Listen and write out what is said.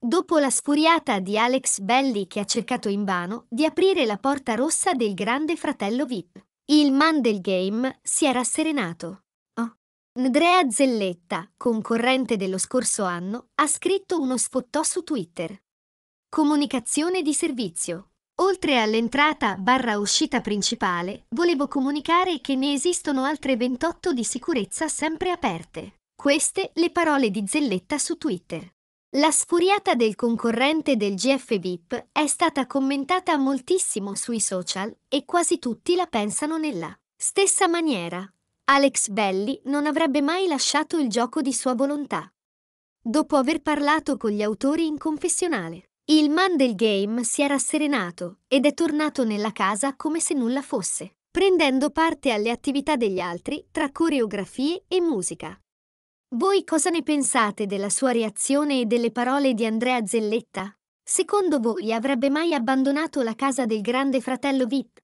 Dopo la sfuriata di Alex Belli che ha cercato invano di aprire la porta rossa del grande fratello VIP, il man del game si era serenato. Oh. Andrea Zelletta, concorrente dello scorso anno, ha scritto uno sfottò su Twitter. Comunicazione di servizio. Oltre all'entrata barra uscita principale, volevo comunicare che ne esistono altre 28 di sicurezza sempre aperte. Queste le parole di Zelletta su Twitter. La sfuriata del concorrente del GF VIP è stata commentata moltissimo sui social e quasi tutti la pensano nella stessa maniera. Alex Belli non avrebbe mai lasciato il gioco di sua volontà. Dopo aver parlato con gli autori in confessionale, il man del game si era serenato ed è tornato nella casa come se nulla fosse, prendendo parte alle attività degli altri tra coreografie e musica. Voi cosa ne pensate della sua reazione e delle parole di Andrea Zelletta? Secondo voi avrebbe mai abbandonato la casa del grande fratello Vip?